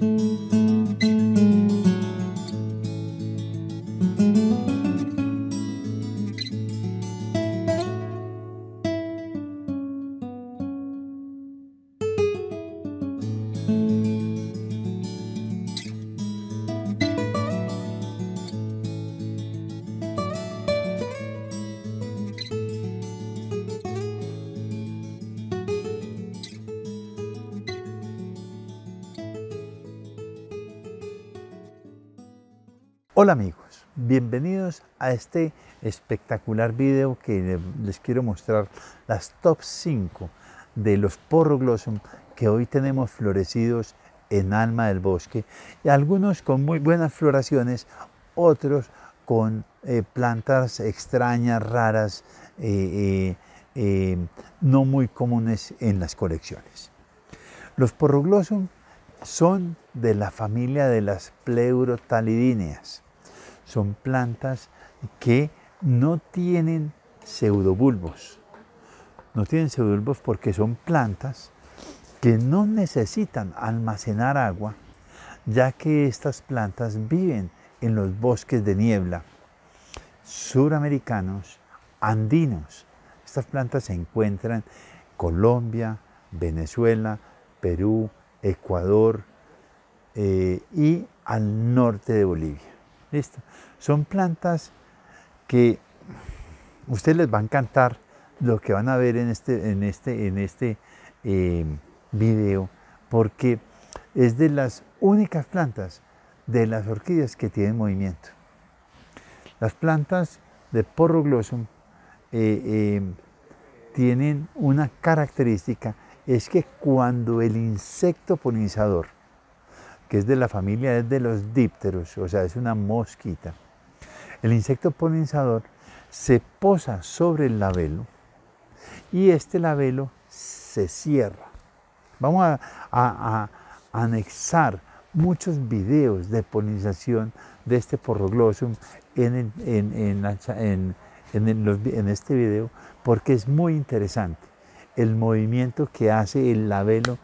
Thank you. Hola amigos, bienvenidos a este espectacular video que les quiero mostrar las top 5 de los porroglossum que hoy tenemos florecidos en Alma del Bosque, algunos con muy buenas floraciones, otros con eh, plantas extrañas, raras, eh, eh, no muy comunes en las colecciones. Los porroglossum son de la familia de las pleurotalidíneas son plantas que no tienen pseudobulbos. No tienen pseudobulbos porque son plantas que no necesitan almacenar agua, ya que estas plantas viven en los bosques de niebla suramericanos, andinos. Estas plantas se encuentran en Colombia, Venezuela, Perú, Ecuador eh, y al norte de Bolivia. Listo. Son plantas que ustedes les va a encantar lo que van a ver en este, en este, en este eh, video, porque es de las únicas plantas de las orquídeas que tienen movimiento. Las plantas de Porroglosum eh, eh, tienen una característica, es que cuando el insecto polinizador que es de la familia, de los dípteros, o sea, es una mosquita. El insecto polinizador se posa sobre el labelo y este labelo se cierra. Vamos a, anexar muchos videos de polinización de este porroglosum en, en, este video porque es muy interesante el movimiento que hace el labelo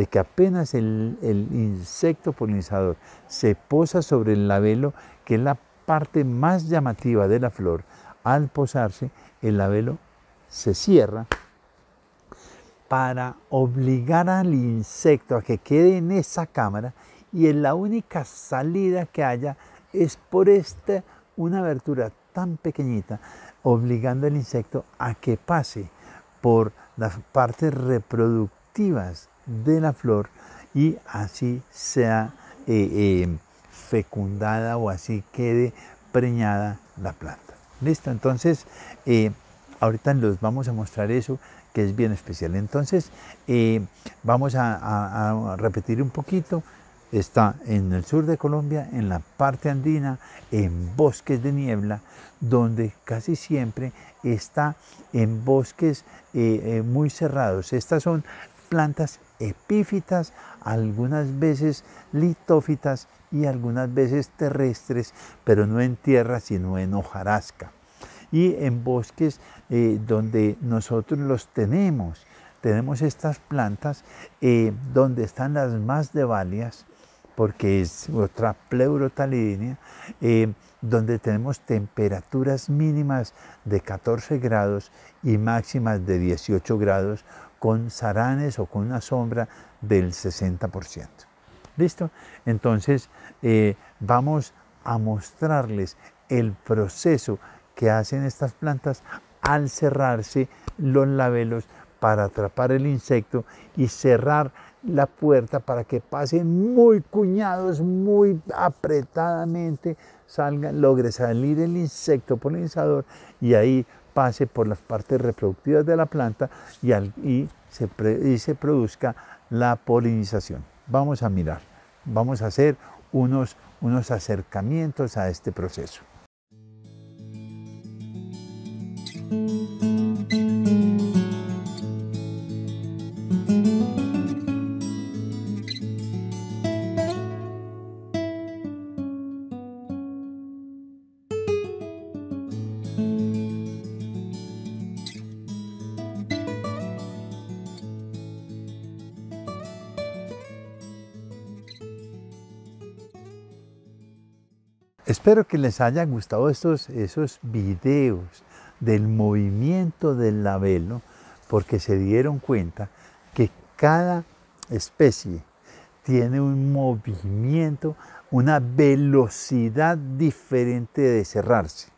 de que apenas el, insecto polinizador se posa sobre el labelo, que es la parte más llamativa de la flor, al posarse, el labelo se cierra para obligar al insecto a que quede en esa cámara y en la única salida que haya es por esta una abertura tan pequeñita obligando al insecto a que pase por las partes reproductivas de la flor y así sea eh, eh, fecundada o así quede preñada la planta. Listo, entonces eh, ahorita les vamos a mostrar eso que es bien especial. Entonces vamos a, repetir un poquito está en el sur de Colombia, en la parte andina, en bosques de niebla, donde casi siempre está en bosques muy cerrados. Estas son plantas epífitas, algunas veces litófitas y algunas veces terrestres, pero no en tierra, sino en hojarasca. Y en bosques eh, donde nosotros los tenemos, tenemos estas plantas eh, donde están las más de porque es otra pleurotalidinia eh, donde tenemos temperaturas mínimas de 14 grados y máximas de 18 grados, con saranes o con una sombra del 60%. ¿Listo? Entonces eh, vamos a mostrarles el proceso que hacen estas plantas al cerrarse los labelos para atrapar el insecto y cerrar la puerta para que pasen muy cuñados, muy apretadamente, salga, logre salir el insecto polinizador y ahí pase por las partes reproductivas de la planta y, y se y se produzca la polinización. Vamos a mirar, vamos a hacer unos, unos acercamientos a este proceso. Espero que les hayan gustado estos, esos videos del movimiento del labelo, porque se dieron cuenta que cada especie tiene un movimiento, una velocidad diferente de cerrarse.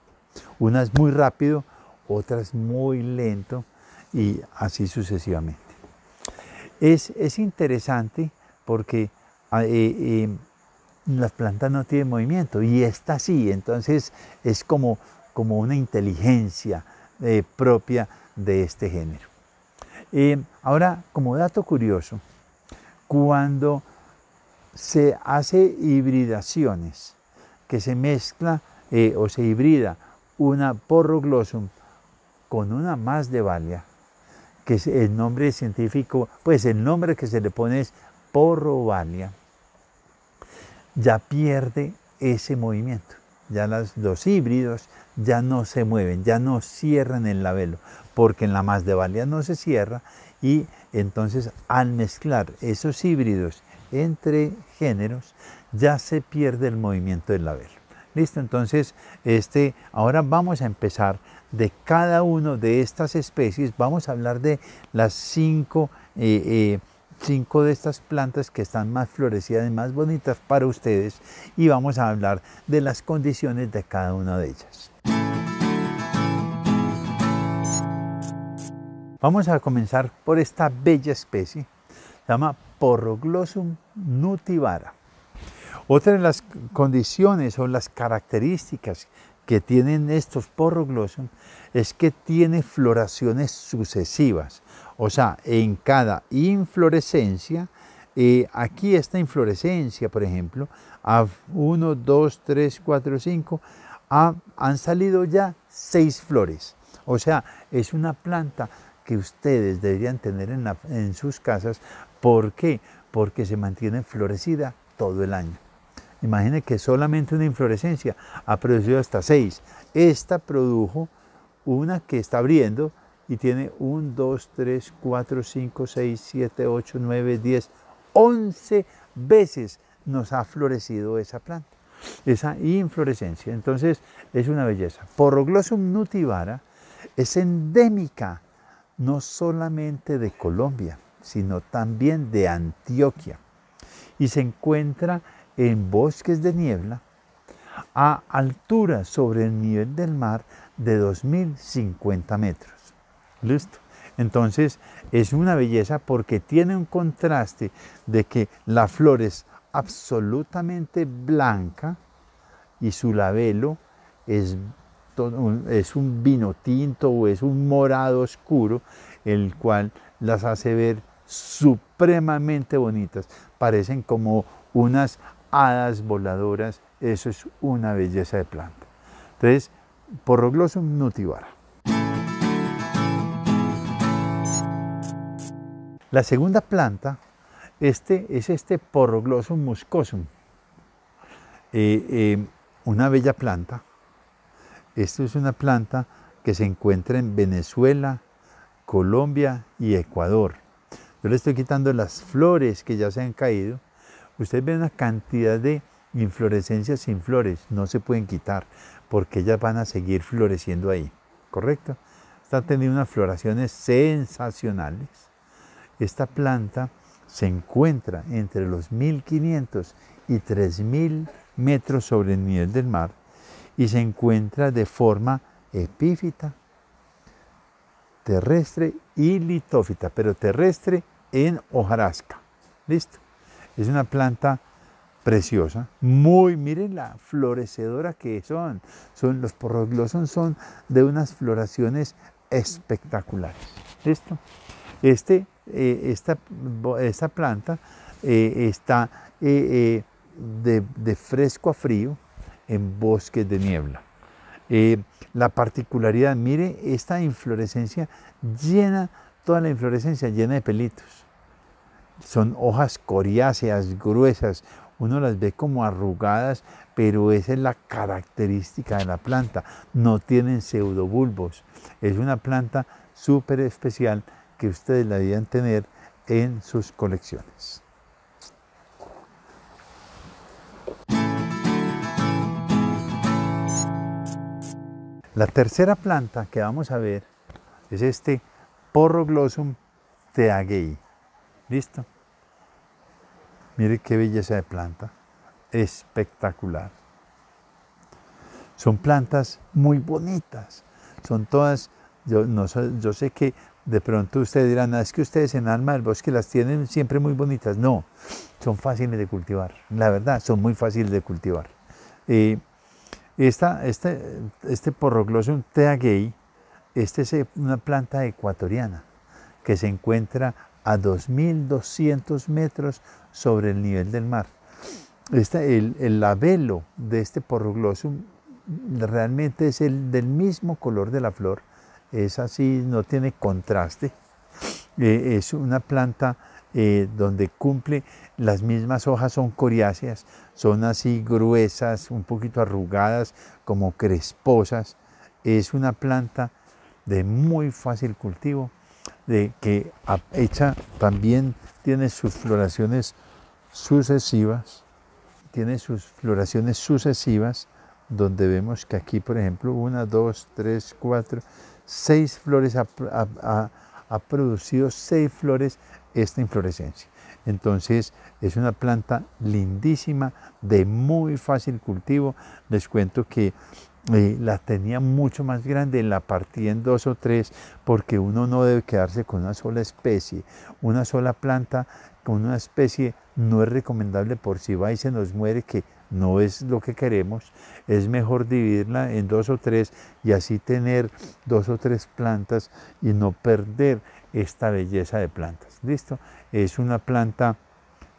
Una es muy rápido, otras muy lento y así sucesivamente. Es, es interesante porque ah, eh, eh, las plantas no tienen movimiento y está así, entonces es como, una inteligencia eh, propia de este género. Eh, ahora, como dato curioso, cuando se hace hibridaciones, que se mezcla eh, o se hibrida una porroglossum con una más de valia, que es el nombre científico, pues el nombre que se le pone es porrovalia ya pierde ese movimiento. Ya los, los híbridos ya no se mueven, ya no cierran el labelo, porque en la más de valía no se cierra y entonces al mezclar esos híbridos entre géneros ya se pierde el movimiento del labelo. Listo, entonces este, ahora vamos a empezar de cada una de estas especies, vamos a hablar de las cinco eh, eh, cinco de estas plantas que están más florecidas y más bonitas para ustedes y vamos a hablar de las condiciones de cada una de ellas. Vamos a comenzar por esta bella especie, se llama Porroglossum nutivara. Otra de las condiciones o las características que tienen estos porroglossum es que tiene floraciones sucesivas. O sea, en cada inflorescencia, eh, aquí esta inflorescencia, por ejemplo, a 1, 2, 3, 4, 5, han salido ya seis flores. O sea, es una planta que ustedes deberían tener en, en sus casas. ¿Por qué? Porque se mantiene florecida todo el año. Imaginen que solamente una inflorescencia ha producido hasta seis. Esta produjo una que está abriendo, y tiene 1, 2, 3, 4, 5, 6, 7, 8, 9, 10, 11 veces nos ha florecido esa planta, esa inflorescencia. Entonces es una belleza. Porroglossum nutivara es endémica no solamente de Colombia, sino también de Antioquia y se encuentra en bosques de niebla a altura sobre el nivel del mar de 2.050 metros. Listo. Entonces es una belleza porque tiene un contraste de que la flor es absolutamente blanca y su labelo es, es un vino tinto o es un morado oscuro, el cual las hace ver supremamente bonitas. Parecen como unas hadas voladoras. Eso es una belleza de planta. Entonces, Porroglosum nutivara. La segunda planta este, es este Porroglosum muscosum, eh, eh, una bella planta. Esto es una planta que se encuentra en Venezuela, Colombia y Ecuador. Yo le estoy quitando las flores que ya se han caído. Usted ve una cantidad de inflorescencias sin flores, no se pueden quitar porque ellas van a seguir floreciendo ahí, ¿correcto? Están teniendo unas floraciones sensacionales. Esta planta se encuentra entre los 1500 y 3000 metros sobre el nivel del mar y se encuentra de forma epífita, terrestre y litófita, pero terrestre en hojarasca. ¿Listo? Es una planta preciosa, muy, miren la florecedora que son. son los porroglosos son de unas floraciones espectaculares. ¿Listo? Este, eh, esta, planta eh, está eh, de, de, fresco a frío en bosques de niebla. la particularidad, mire esta inflorescencia llena, toda la inflorescencia llena de pelitos. Son hojas coriáceas, gruesas, uno las ve como arrugadas, pero esa es la característica de la planta. No tienen pseudobulbos. Es una planta súper especial que ustedes la debían tener en sus colecciones. La tercera planta que vamos a ver es este Porroglossum Teaguei. ¿Listo? Mire qué belleza de planta. Espectacular. Son plantas muy bonitas. Son todas, yo, no, yo sé que de pronto ustedes dirán, ah, es que ustedes en Alma del Bosque las tienen siempre muy bonitas. No, son fáciles de cultivar. La verdad, son muy fáciles de cultivar. Eh, este, este Porroglossum teaguei, este es una planta ecuatoriana que se encuentra a 2.200 metros sobre el nivel del mar. Este, el, labelo de este Porroglossum realmente es el del mismo color de la flor es así, no tiene contraste. Eh, es una planta eh, donde cumple, las mismas hojas son coriáceas, son así gruesas, un poquito arrugadas, como cresposas. Es una planta de muy fácil cultivo, de que hecha también tiene sus floraciones sucesivas, tiene sus floraciones sucesivas, donde vemos que aquí, por ejemplo, una, dos, tres, cuatro, seis flores, ha, producido seis flores esta inflorescencia. Entonces es una planta lindísima, de muy fácil cultivo. Les cuento que eh, la tenía mucho más grande, la partí en dos o tres, porque uno no debe quedarse con una sola especie. Una sola planta una especie no es recomendable por si va y se nos muere, que no es lo que queremos. Es mejor dividirla en dos o tres y así tener dos o tres plantas y no perder esta belleza de plantas. ¿Listo? Es una planta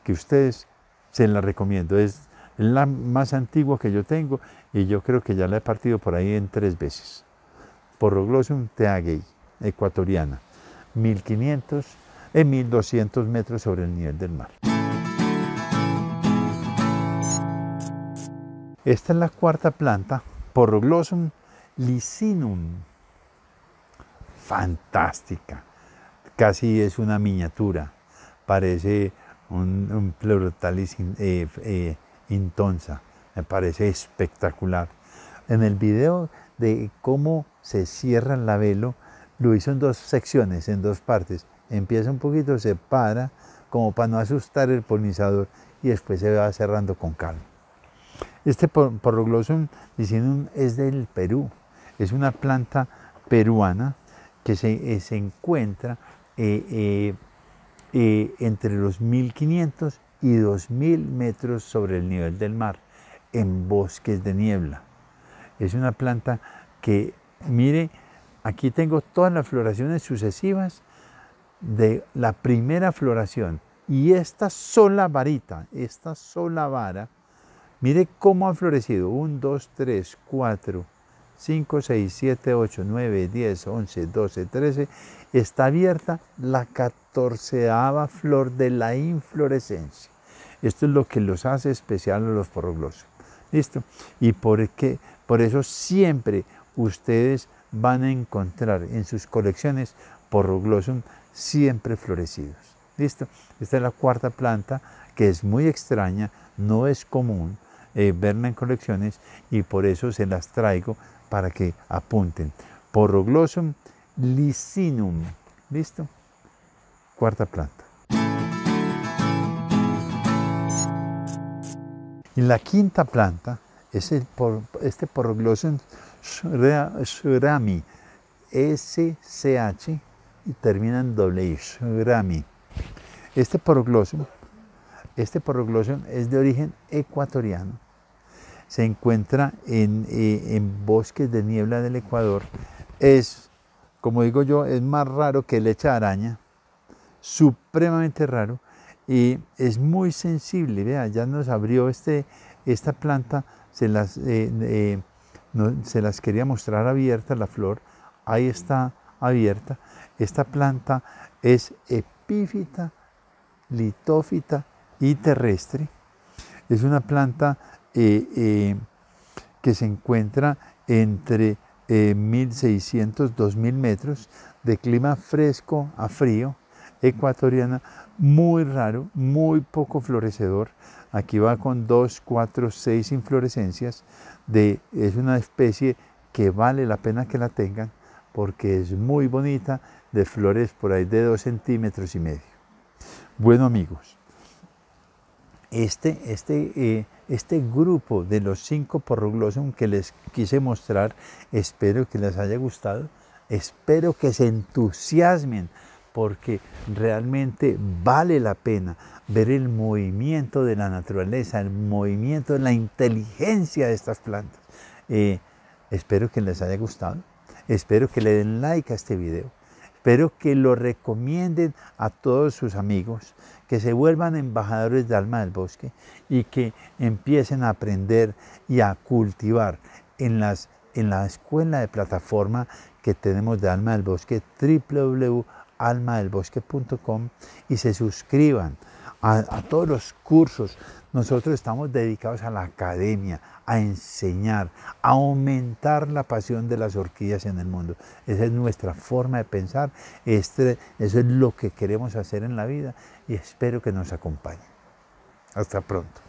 que ustedes se la recomiendo. Es la más antigua que yo tengo y yo creo que ya la he partido por ahí en tres veces. Porroglossum teaguei ecuatoriana, 1500 en 1200 metros sobre el nivel del mar. Esta es la cuarta planta, Poroglossum licinum. Fantástica, casi es una miniatura, parece un, un pleurotalis eh, eh, intonsa, me parece espectacular. En el video de cómo se cierra el velo, lo hizo en dos secciones, en dos partes empieza un poquito, se para, como para no asustar el polinizador y después se va cerrando con calma. Este porroglosum diciendo, es del Perú, es una planta peruana que se, eh, encuentra eh, eh, entre los 1500 y 2000 metros sobre el nivel del mar, en bosques de niebla. Es una planta que, mire, aquí tengo todas las floraciones sucesivas de la primera floración y esta sola varita, esta sola vara, mire cómo ha florecido. 1, 2, 3, 4, 5, 6, 7, 8, 9, 10, 11, 12, 13. Está abierta la catorceava flor de la inflorescencia. Esto es lo que los hace especial a los porroglosos. ¿Listo? Y por, qué? por eso siempre ustedes van a encontrar en sus colecciones porroglosum siempre florecidos. ¿Listo? Esta es la cuarta planta que es muy extraña, no es común eh, verla en colecciones y por eso se las traigo para que apunten. Porroglossum licinum. ¿Listo? Cuarta planta. Y la quinta planta es este Porroglossum surami SCH y termina en doble isogrami... Este poroglosum, este poroglosum es de origen ecuatoriano. Se encuentra eh, en, bosques de niebla del Ecuador. Es, como digo yo, es más raro que leche de araña, supremamente raro y es muy sensible. Vea, ya nos abrió este, esta planta, se las, eh, eh, se las quería mostrar abierta la flor. Ahí está abierta. Esta planta es epífita, litófita y terrestre. Es una planta eh, eh, que se encuentra entre 1.600 eh, 1.600-2.000 metros de clima fresco a frío, ecuatoriana, muy raro, muy poco florecedor. Aquí va con 2, 4, 6 inflorescencias. es una especie que vale la pena que la tengan porque es muy bonita, de flores por ahí de 2 centímetros y medio. Bueno amigos, este, este, eh, este grupo de los cinco porroglosum que les quise mostrar, espero que les haya gustado, espero que se entusiasmen porque realmente vale la pena ver el movimiento de la naturaleza, el movimiento de la inteligencia de estas plantas. Eh, espero que les haya gustado. Espero que le den like a este video. Espero que lo recomienden a todos sus amigos, que se vuelvan embajadores de Alma del Bosque y que empiecen a aprender y a cultivar en, en la escuela de plataforma que tenemos de Alma del Bosque, www.almadelbosque.com y se suscriban a, todos los cursos. Nosotros estamos dedicados a la academia, a enseñar, a aumentar la pasión de las orquídeas en el mundo. Esa es nuestra forma de pensar, este, eso es lo que queremos hacer en la vida y espero que nos acompañen. Hasta pronto.